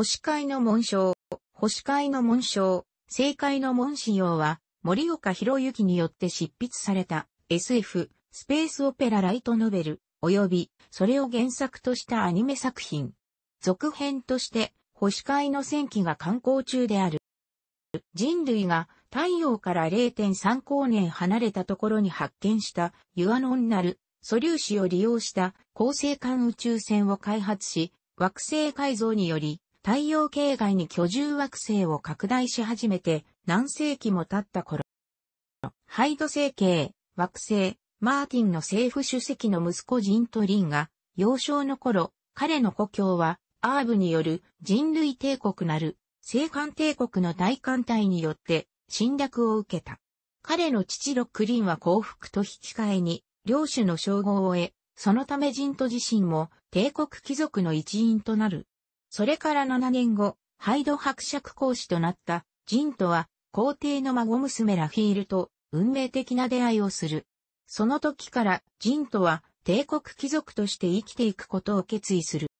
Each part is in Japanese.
星会の紋章、星会の紋章、政界の紋仕様は、森岡博之によって執筆された SF、スペースオペラライトノベル、及び、それを原作としたアニメ作品。続編として、星界の戦記が刊行中である。人類が太陽から0.3光年離れたところに発見したユアノンなる素粒子を利用した恒星間宇宙船を開発し、惑星改造により太陽系外に居住惑星を拡大し始めて何世紀も経った頃、ハイド星系、惑星、マーティンの政府主席の息子ジントリンが、幼少の頃、彼の故郷は、アーブによる人類帝国なる、聖冠帝国の大艦隊によって侵略を受けた。彼の父ロックリンは幸福と引き換えに、領主の称号を得、そのためジント自身も帝国貴族の一員となる。それから7年後、ハイド伯爵公使となったジンとは皇帝の孫娘ラフィールと運命的な出会いをする。その時からジンとは帝国貴族として生きていくことを決意する。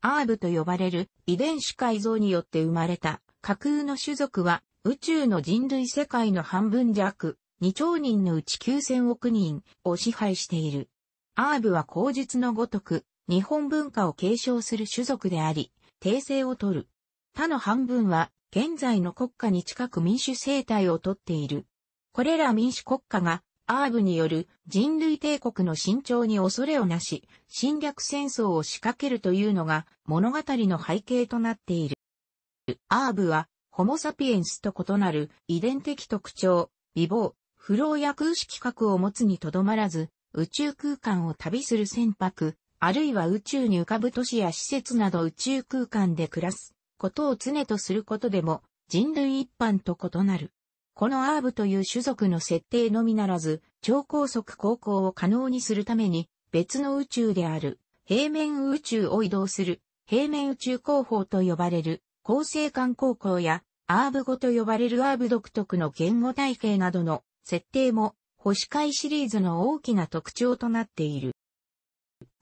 アーブと呼ばれる遺伝子改造によって生まれた架空の種族は宇宙の人類世界の半分弱、2兆人のうち9000億人を支配している。アーブは口述のごとく日本文化を継承する種族であり、訂正を取る。他の半分は、現在の国家に近く民主政体をとっている。これら民主国家が、アーブによる人類帝国の慎重に恐れをなし、侵略戦争を仕掛けるというのが物語の背景となっている。アーブは、ホモサピエンスと異なる遺伝的特徴、美貌、不老や空視規格を持つにとどまらず、宇宙空間を旅する船舶、あるいは宇宙に浮かぶ都市や施設など宇宙空間で暮らすことを常とすることでも人類一般と異なる。このアーブという種族の設定のみならず、超高速航行を可能にするために、別の宇宙である、平面宇宙を移動する、平面宇宙航法と呼ばれる、恒星間航行や、アーブ語と呼ばれるアーブ独特の言語体系などの設定も、星界シリーズの大きな特徴となっている。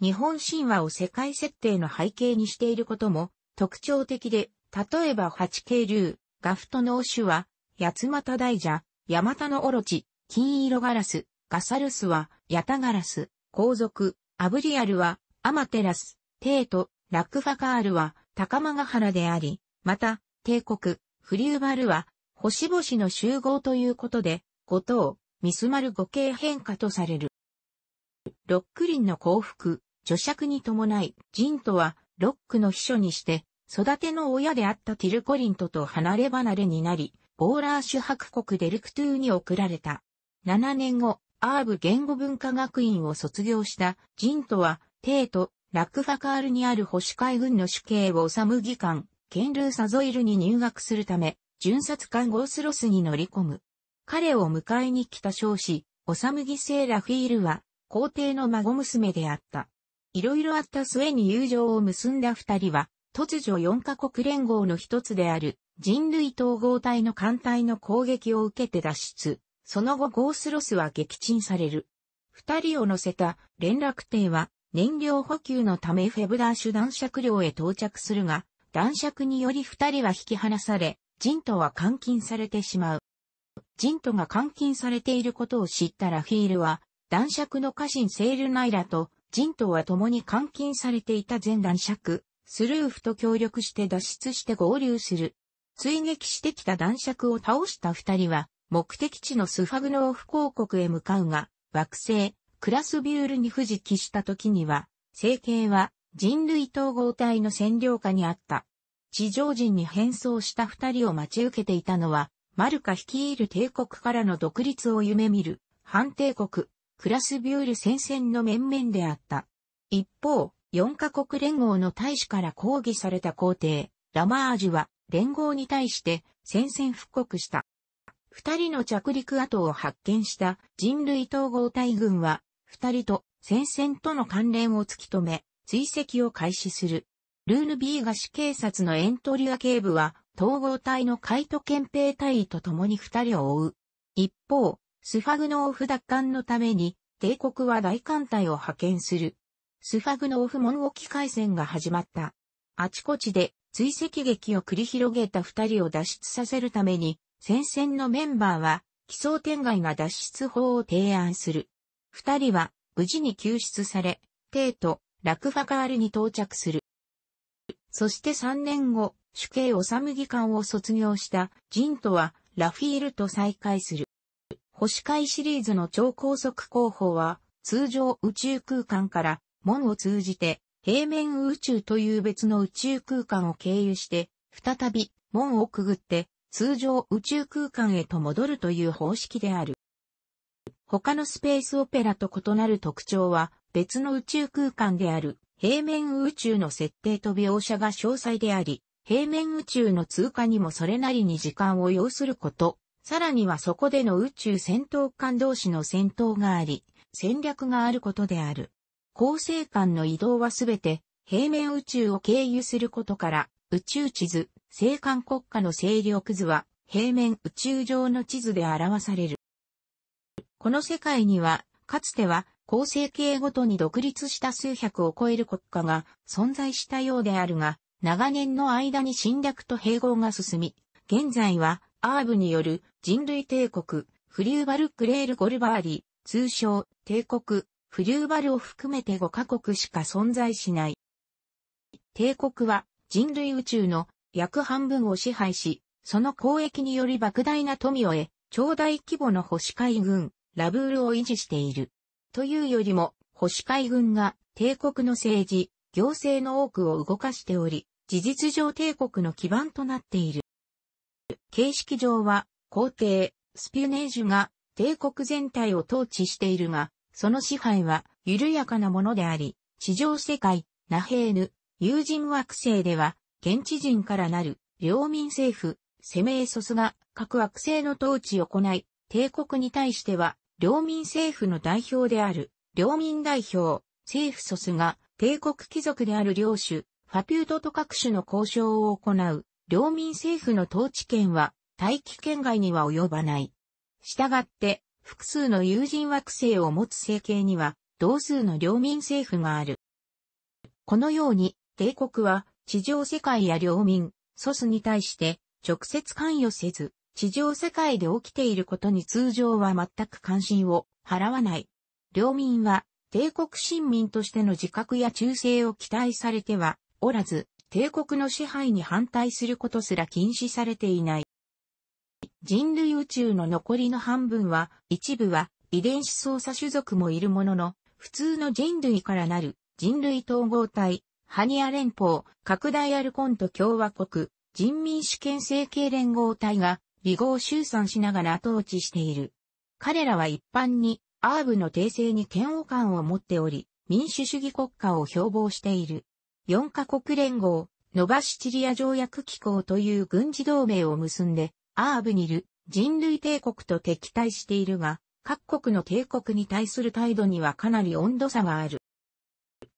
日本神話を世界設定の背景にしていることも特徴的で、例えば八景流、ガフトの王シは、八俣大蛇、ヤマタノオロチ、金色ガラス、ガサルスは、ヤタガラス、皇族、アブリアルは、アマテラス、テート、ラクファカールは、高間ヶ原であり、また、帝国、フリューバルは、星々の集合ということで、五島、ミスマル五系変化とされる。ロックリンの幸福、著作に伴い、ジントはロックの秘書にして、育ての親であったティルコリントと離れ離れになり、ボーラー主博国デルクトゥーに送られた。7年後、アーブ言語文化学院を卒業したジントは、帝都、ラクファカールにある保守海軍の主刑を治む議官、ケンルーサゾイルに入学するため、巡察官ゴースロスに乗り込む。彼を迎えに来た少子、オサムギセーラフィールは、皇帝の孫娘であった。いろいろあった末に友情を結んだ二人は、突如4カ国連合の一つである人類統合体の艦隊の攻撃を受けて脱出。その後ゴースロスは撃沈される。二人を乗せた連絡艇は燃料補給のためフェブダーシュ男爵領へ到着するが、男爵により二人は引き離され、ジントは監禁されてしまう。ジントが監禁されていることを知ったラフィールは、男爵の家臣セールナイラと人とは共に監禁されていた前男爵、スルーフと協力して脱出して合流する。追撃してきた男爵を倒した二人は、目的地のスファグノーフ公国へ向かうが、惑星、クラスビュールに不時期した時には、成形は人類統合体の占領下にあった。地上人に変装した二人を待ち受けていたのは、マルカ率いる帝国からの独立を夢見る、反帝国、クラスビュール戦線の面々であった。一方、4カ国連合の大使から抗議された皇帝、ラマージュは連合に対して戦線復刻した。二人の着陸跡を発見した人類統合隊軍は、二人と戦線との関連を突き止め、追跡を開始する。ルーヌ・ビーが市警察のエントリア警部は、統合隊のカイト憲兵隊と共に二人を追う。一方、スファグノーフ奪還のために、帝国は大艦隊を派遣する。スファグノーフ門沖海戦が始まった。あちこちで追跡劇を繰り広げた二人を脱出させるために、戦線のメンバーは奇想天外な脱出法を提案する。二人は無事に救出され、帝都、ラクファカールに到着する。そして三年後、主刑む義官を卒業したジントはラフィールと再会する。星海シリーズの超高速工法は、通常宇宙空間から門を通じて平面宇宙という別の宇宙空間を経由して、再び門をくぐって通常宇宙空間へと戻るという方式である。他のスペースオペラと異なる特徴は別の宇宙空間である平面宇宙の設定と描写が詳細であり、平面宇宙の通過にもそれなりに時間を要することさらにはそこでの宇宙戦闘艦同士の戦闘があり、戦略があることである。恒星間の移動はすべて平面宇宙を経由することから、宇宙地図、星間国家の勢力図は平面宇宙上の地図で表される。この世界には、かつては、構成形ごとに独立した数百を超える国家が存在したようであるが、長年の間に侵略と併合が進み、現在はアーブによる人類帝国、フリューバル・クレール・ゴルバーリ、通称、帝国、フリューバルを含めて5カ国しか存在しない。帝国は人類宇宙の約半分を支配し、その交易により莫大な富を得、超大規模の星海軍、ラブールを維持している。というよりも、星海軍が帝国の政治、行政の多くを動かしており、事実上帝国の基盤となっている。形式上は皇帝、スピュネージュが帝国全体を統治しているが、その支配は緩やかなものであり、地上世界、ナヘーヌ、友人惑星では、現地人からなる領民政府、セメーソスが各惑星の統治を行い、帝国に対しては、領民政府の代表である、領民代表、政府ソスが、帝国貴族である領主、ファピュートと各種の交渉を行う、領民政府の統治権は、大気圏外には及ばない。したがって、複数の友人惑星を持つ星系には、同数の領民政府がある。このように、帝国は、地上世界や領民、ソスに対して、直接関与せず、地上世界で起きていることに通常は全く関心を払わない。領民は、帝国臣民としての自覚や忠誠を期待されてはおらず、帝国の支配に反対することすら禁止されていない。人類宇宙の残りの半分は、一部は遺伝子操作種族もいるものの、普通の人類からなる人類統合体、ハニア連邦、拡大アルコント共和国、人民主権政権連合体が、離合集散しながら統治している。彼らは一般に、アーブの訂正に嫌悪感を持っており、民主主義国家を標榜している。4カ国連合、ノバシチリア条約機構という軍事同盟を結んで、アーブニル、人類帝国と敵対しているが、各国の帝国に対する態度にはかなり温度差がある。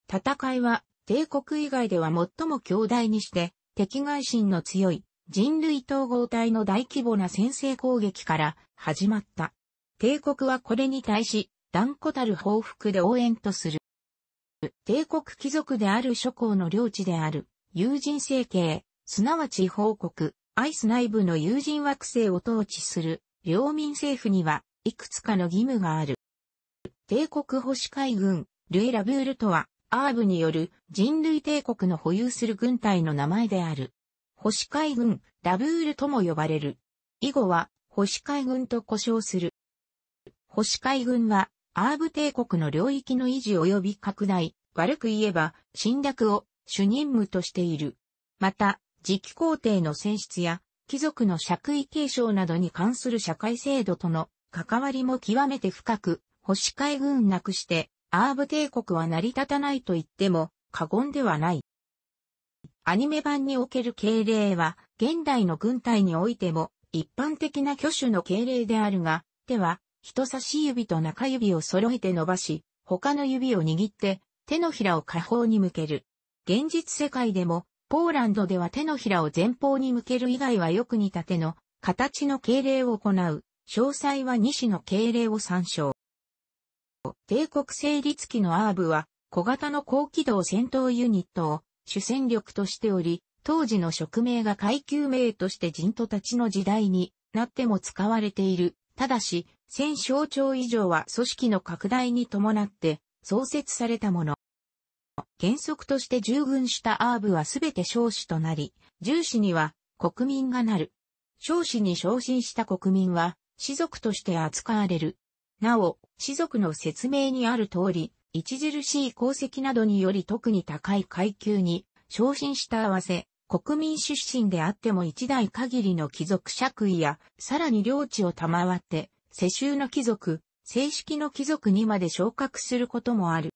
戦いは、帝国以外では最も強大にして、敵外心の強い人類統合体の大規模な先制攻撃から始まった。帝国はこれに対し、断固たる報復で応援とする。帝国貴族である諸侯の領地である、友人政権、すなわち報告、アイス内部の友人惑星を統治する領民政府には、いくつかの義務がある。帝国保守海軍、ルイ・ラブールとは、アーブによる人類帝国の保有する軍隊の名前である。保守海軍、ラブールとも呼ばれる。以後は、保守海軍と呼称する。保守海軍は、アーブ帝国の領域の維持及び拡大、悪く言えば、侵略を主任務としている。また、次期皇帝の選出や、貴族の爵位継承などに関する社会制度との関わりも極めて深く、保守海軍なくして、アーブ帝国は成り立たないと言っても過言ではない。アニメ版における敬礼は、現代の軍隊においても一般的な挙手の敬礼であるが、手は人差し指と中指を揃えて伸ばし、他の指を握って手のひらを下方に向ける。現実世界でもポーランドでは手のひらを前方に向ける以外はよく似た手の形の敬礼を行う。詳細は西の敬礼を参照。帝国成立期のアーブは小型の高機動戦闘ユニットを主戦力としており、当時の職名が階級名として人とたちの時代になっても使われている。ただし、戦象徴以上は組織の拡大に伴って創設されたもの。原則として従軍したアーブはすべて少子となり、従子には国民がなる。少子に昇進した国民は、士族として扱われる。なお、士族の説明にある通り、著しい功績などにより特に高い階級に昇進した合わせ、国民出身であっても一代限りの貴族爵位や、さらに領地を賜って、世襲の貴族、正式の貴族にまで昇格することもある。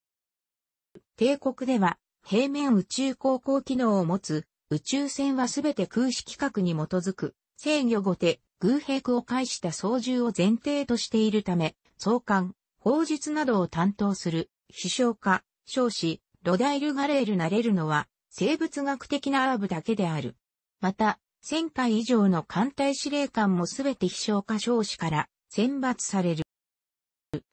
帝国では、平面宇宙航行機能を持つ、宇宙船はすべて空視規格に基づく、制御後手、偶壁を介した操縦を前提としているため、相関、法術などを担当する、飛翔家、少子、ロダイル・ガレールなれるのは、生物学的なアーブだけである。また、1000回以上の艦隊司令官もすべて飛翔家少子から選抜される。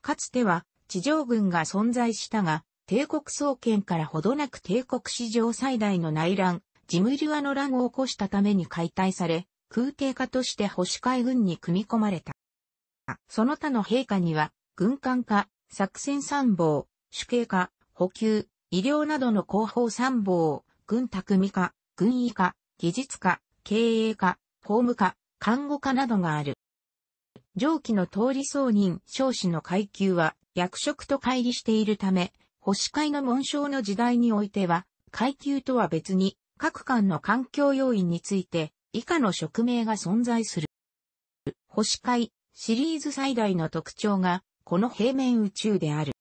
かつては地上軍が存在したが、帝国総研からほどなく帝国史上最大の内乱、ジムリュアの乱を起こしたために解体され、空挺家として保守海軍に組み込まれた。その他の陛下には、軍艦化、作戦参謀、主計化、補給、医療などの広報参謀、軍匠化、軍医化、技術化、経営化、法務化、看護化などがある。上記の通り総任、少子の階級は役職と乖離しているため、保守会の紋章の時代においては、階級とは別に、各間の環境要因について、以下の職名が存在する。保守会、シリーズ最大の特徴が、この平面宇宙である。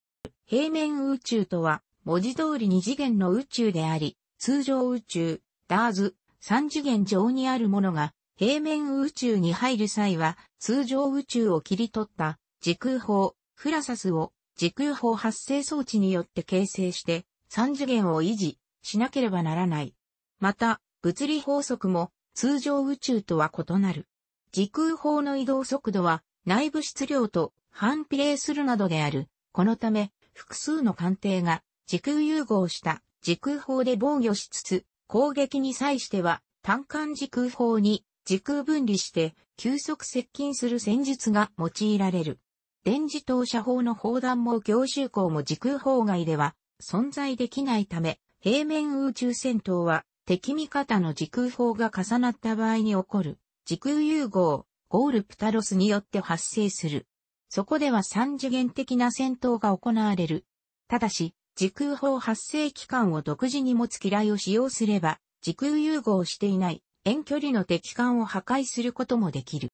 平面宇宙とは、文字通り二次元の宇宙であり、通常宇宙、ダーズ、三次元上にあるものが、平面宇宙に入る際は、通常宇宙を切り取った、時空砲、フラサスを時空法発生装置によって形成して、三次元を維持しなければならない。また、物理法則も通常宇宙とは異なる。時空法の移動速度は内部質量と反比例するなどである。このため、複数の艦艇が時空融合した時空法で防御しつつ、攻撃に際しては単管時空法に時空分離して急速接近する戦術が用いられる。電磁投射砲の砲弾も強襲光も時空砲外では存在できないため、平面宇宙戦闘は敵味方の時空砲が重なった場合に起こる時空融合、ゴールプタロスによって発生する。そこでは三次元的な戦闘が行われる。ただし、時空砲発生期間を独自に持つ機雷を使用すれば、時空融合していない遠距離の敵艦を破壊することもできる。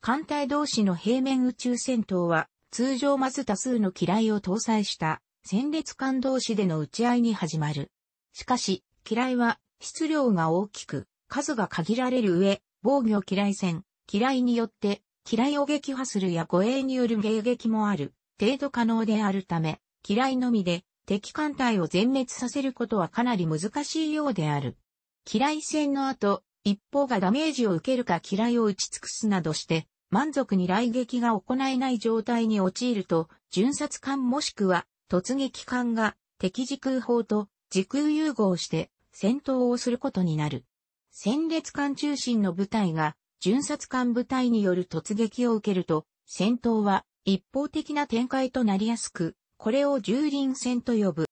艦隊同士の平面宇宙戦闘は、通常まず多数の機雷を搭載した戦列艦同士での打ち合いに始まる。しかし、機雷は質量が大きく、数が限られる上、防御機雷戦、機雷によって、機雷を撃破するや護衛による迎撃もある、程度可能であるため、機雷のみで敵艦隊を全滅させることはかなり難しいようである。機雷戦の後、一方がダメージを受けるか嫌いを打ち尽くすなどして、満足に来撃が行えない状態に陥ると、巡察艦もしくは突撃艦が敵時空砲と時空融合して戦闘をすることになる。戦列艦中心の部隊が巡察艦部隊による突撃を受けると、戦闘は一方的な展開となりやすく、これを蹂躙戦と呼ぶ。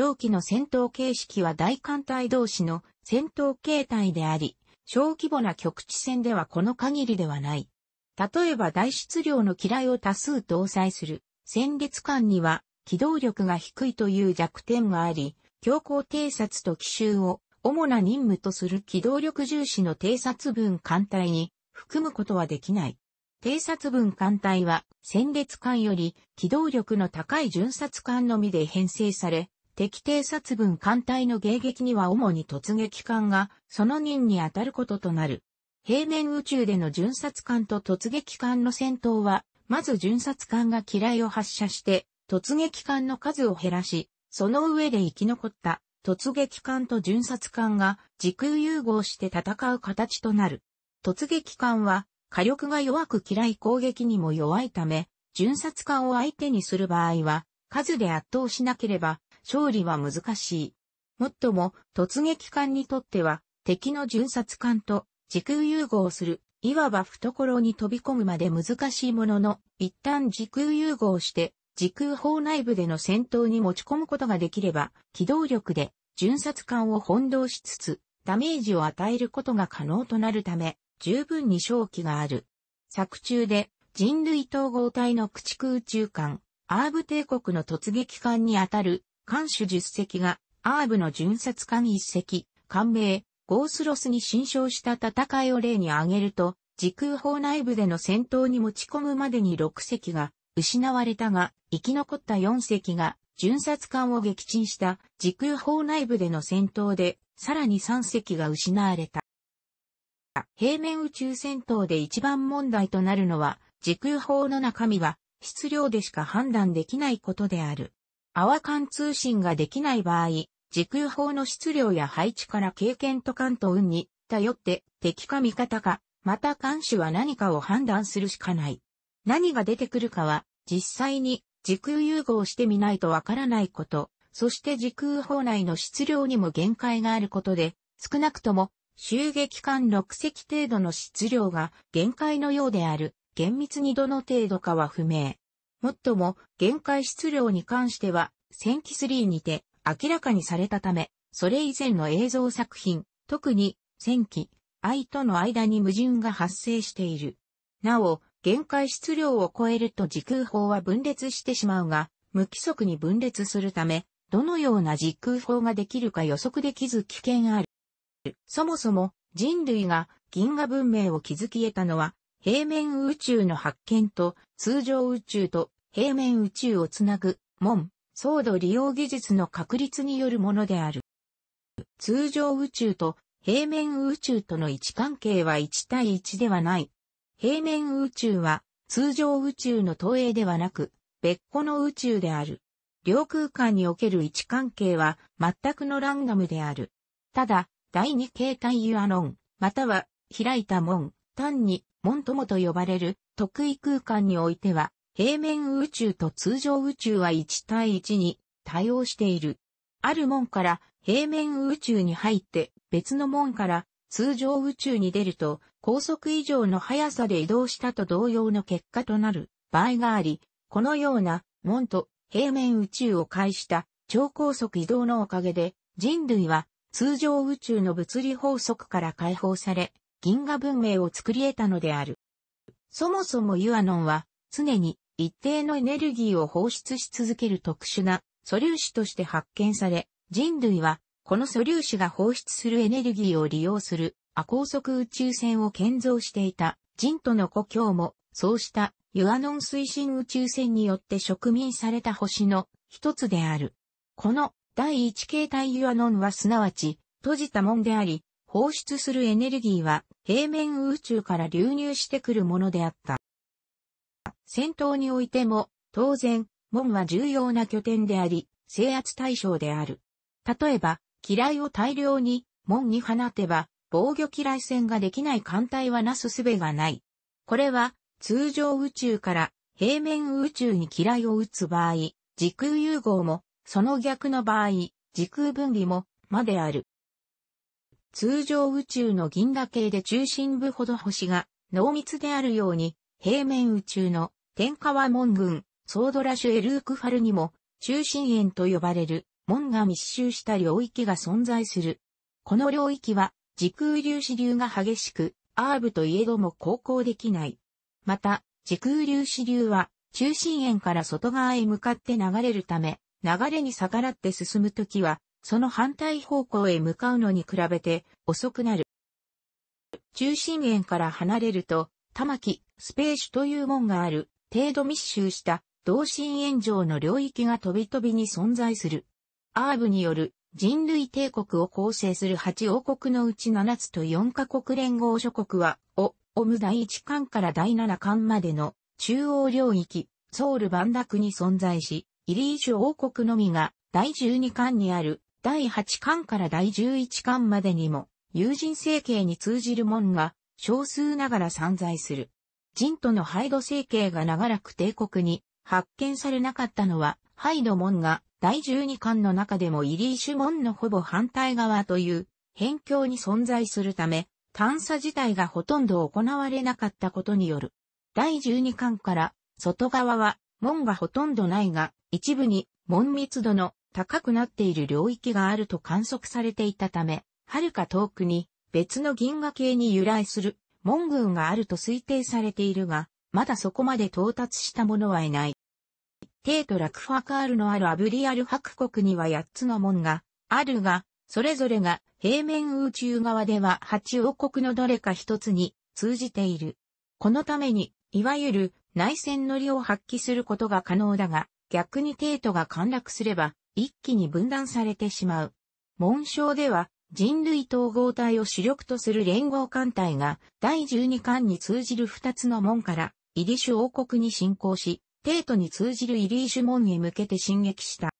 上記の戦闘形式は大艦隊同士の戦闘形態であり、小規模な局地戦ではこの限りではない。例えば大質量の機雷を多数搭載する戦列艦には機動力が低いという弱点があり、強行偵察と奇襲を主な任務とする機動力重視の偵察分艦隊に含むことはできない。偵察分艦隊は戦列艦より機動力の高い巡察艦のみで編成され、敵偵察軍艦隊の迎撃には主に突撃艦がその任に当たることとなる。平面宇宙での巡察艦と突撃艦の戦闘は、まず巡察艦が機雷を発射して、突撃艦の数を減らし、その上で生き残った突撃艦と巡察艦が時空融合して戦う形となる。突撃艦は火力が弱く嫌い攻撃にも弱いため、巡察艦を相手にする場合は、数で圧倒しなければ勝利は難しい。もっとも、突撃艦にとっては、敵の巡察艦と時空融合する、いわば懐に飛び込むまで難しいものの、一旦時空融合して、時空砲内部での戦闘に持ち込むことができれば、機動力で巡察艦を翻弄しつつ、ダメージを与えることが可能となるため、十分に勝機がある。作中で、人類統合体の駆逐宇宙艦、アーブ帝国の突撃艦にあたる艦首10隻が、アーブの巡察艦1隻、艦名、ゴースロスに侵傷した戦いを例に挙げると、時空砲内部での戦闘に持ち込むまでに6隻が失われたが、生き残った4隻が巡察艦を撃沈した時空砲内部での戦闘で、さらに3隻が失われた。平面宇宙戦闘で一番問題となるのは、時空砲の中身は質量でしか判断できないことである。泡ワ通信ができない場合、時空砲の質量や配置から経験と感と運に頼って敵か味方か、また艦視は何かを判断するしかない。何が出てくるかは実際に時空融合してみないとわからないこと、そして時空砲内の質量にも限界があることで、少なくとも襲撃艦6隻程度の質量が限界のようである。厳密にどの程度かは不明。もっとも、限界質量に関しては、戦記3にて明らかにされたため、それ以前の映像作品、特に、戦記、愛との間に矛盾が発生している。なお、限界質量を超えると時空法は分裂してしまうが、無規則に分裂するため、どのような時空法ができるか予測できず危険ある。そもそも人類が銀河文明を築き得たのは平面宇宙の発見と通常宇宙と平面宇宙をつなぐ門、ソード利用技術の確立によるものである。通常宇宙と平面宇宙との位置関係は1対1ではない。平面宇宙は通常宇宙の投影ではなく、別個の宇宙である。両空間における位置関係は全くのランダムである。ただ、第二形態ユアノン、または開いた門、単に門友と呼ばれる特異空間においては、平面宇宙と通常宇宙は1対1に対応している。ある門から平面宇宙に入って別の門から通常宇宙に出ると高速以上の速さで移動したと同様の結果となる場合があり、このような門と平面宇宙を介した超高速移動のおかげで人類は通常宇宙の物理法則から解放され、銀河文明を作り得たのである。そもそもユアノンは常に一定のエネルギーを放出し続ける特殊な素粒子として発見され、人類はこの素粒子が放出するエネルギーを利用する亜高速宇宙船を建造していた人との故郷もそうしたユアノン推進宇宙船によって植民された星の一つである。この第一形態ユアノンはすなわち閉じた門であり、放出するエネルギーは平面宇宙から流入してくるものであった。戦闘においても、当然、門は重要な拠点であり、制圧対象である。例えば、機雷を大量に、門に放てば、防御機雷戦ができない艦隊はなすすべがない。これは、通常宇宙から平面宇宙に機雷を撃つ場合、時空融合も、その逆の場合、時空分離も、まである。通常宇宙の銀河系で中心部ほど星が濃密であるように、平面宇宙の天川門群、ソードラシュエルークファルにも中心円と呼ばれる門が密集した領域が存在する。この領域は時空粒子流が激しく、アーブといえども航行できない。また、時空粒子流は中心円から外側へ向かって流れるため、流れに逆らって進むときはその反対方向へ向かうのに比べて遅くなる。中心円から離れると、玉木、スペーシュという門がある、程度密集した同心円状の領域が飛び飛びに存在する。アーブによる人類帝国を構成する8王国のうち7つと4カ国連合諸国は、オ、オム第1巻から第7巻までの中央領域、ソウル万楽に存在し、イリーシュ王国のみが第12巻にある第8巻から第11巻までにも、友人整形に通じる門が少数ながら散在する。人とのハイド整形が長らく帝国に発見されなかったのは、ハイド門が第12巻の中でもイリーシュ門のほぼ反対側という辺境に存在するため、探査自体がほとんど行われなかったことによる。第12巻から外側は門がほとんどないが、一部に門密度の高くなっている領域があると観測されていたため、はるか遠くに別の銀河系に由来する門群があると推定されているが、まだそこまで到達したものはいない。テートラクファカールのあるアブリアル白国には8つの門があるが、それぞれが平面宇宙側では8王国のどれか一つに通じている。このために、いわゆる内戦乗りを発揮することが可能だが、逆にテートが陥落すれば、一気に分断されてしまう。紋章では、人類統合体を主力とする連合艦隊が、第12巻に通じる二つの門から、イリシュ王国に侵攻し、帝都に通じるイリーシュ門へ向けて進撃した。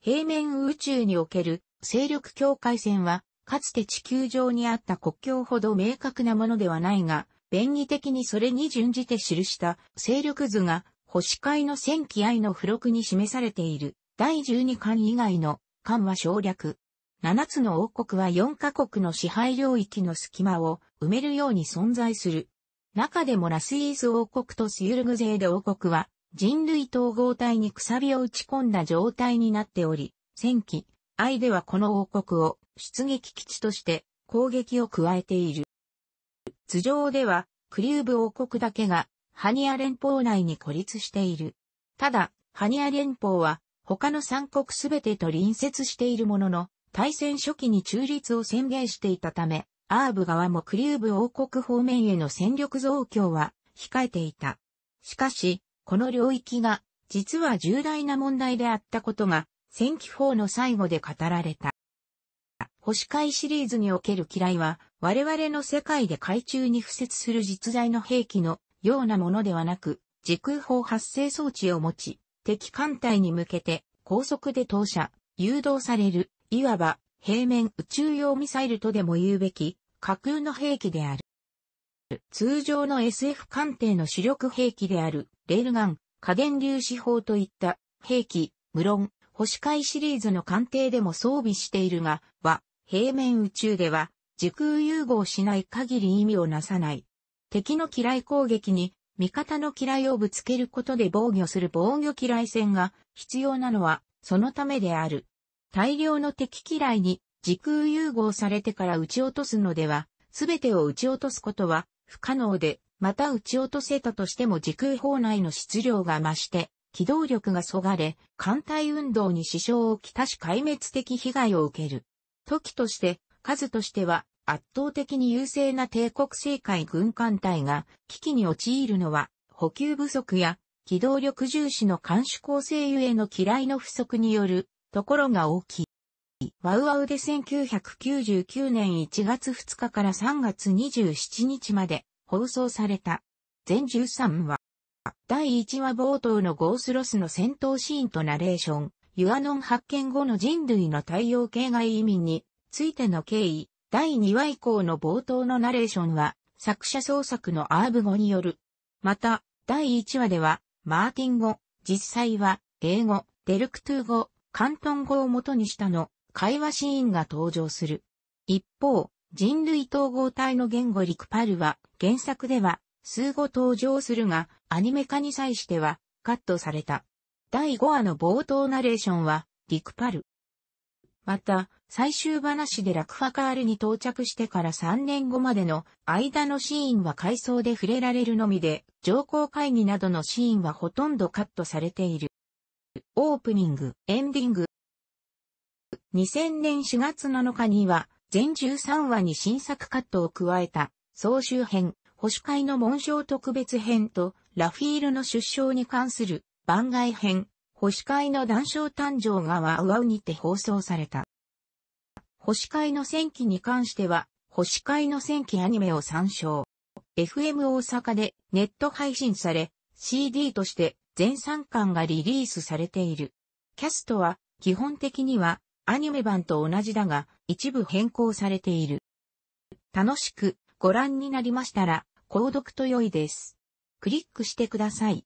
平面宇宙における勢力境界線は、かつて地球上にあった国境ほど明確なものではないが、便宜的にそれに準じて記した勢力図が、星界の戦記愛の付録に示されている。第12巻以外の巻は省略。7つの王国は4カ国の支配領域の隙間を埋めるように存在する。中でもラスイーズ王国とスユルグゼーデ王国は人類統合体にくさびを打ち込んだ状態になっており、戦記、愛ではこの王国を出撃基地として攻撃を加えている。頭上ではクリューブ王国だけがハニア連邦内に孤立している。ただ、ハニア連邦は他の三国すべてと隣接しているものの、大戦初期に中立を宣言していたため、アーブ側もクリューブ王国方面への戦力増強は控えていた。しかし、この領域が実は重大な問題であったことが、戦記法の最後で語られた。星海シリーズにおける嫌いは、我々の世界で海中に付設する実在の兵器のようなものではなく、時空砲発生装置を持ち、敵艦隊に向けて高速で投射、誘導される、いわば平面宇宙用ミサイルとでも言うべき、架空の兵器である。通常の SF 艦艇の主力兵器である、レールガン、加減粒子砲といった兵器、無論、星海シリーズの艦艇でも装備しているが、は、平面宇宙では、時空融合しない限り意味をなさない。敵の機雷攻撃に味方の嫌いをぶつけることで防御する防御嫌い戦が必要なのはそのためである。大量の敵嫌いに時空融合されてから撃ち落とすのでは、すべてを撃ち落とすことは不可能で、また撃ち落とせたとしても時空砲内の質量が増して、機動力がそがれ、艦隊運動に支障をきたし壊滅的被害を受ける。時として、数としては、圧倒的に優勢な帝国政界軍艦隊が危機に陥るのは補給不足や機動力重視の監視構成ゆえの嫌いの不足によるところが大きい。ワウワウで1999年1月2日から3月27日まで放送された全13話。第1話冒頭のゴースロスの戦闘シーンとナレーション、ユアノン発見後の人類の太陽系外移民についての経緯、第2話以降の冒頭のナレーションは、作者創作のアーブ語による。また、第1話では、マーティン語、実際は、英語、デルクトゥー語、ト東語を元にしたの、会話シーンが登場する。一方、人類統合体の言語リクパルは、原作では、数語登場するが、アニメ化に際しては、カットされた。第5話の冒頭ナレーションは、リクパル。また、最終話でラクファカールに到着してから3年後までの間のシーンは回想で触れられるのみで、上皇会議などのシーンはほとんどカットされている。オープニング、エンディング。2000年4月7日には、全13話に新作カットを加えた、総集編、保守会の紋章特別編と、ラフィールの出生に関する番外編、星会の談笑誕生がワウワウにて放送された。星会の戦記に関しては、星会の戦記アニメを参照。FM 大阪でネット配信され、CD として全3巻がリリースされている。キャストは基本的にはアニメ版と同じだが一部変更されている。楽しくご覧になりましたら、購読と良いです。クリックしてください。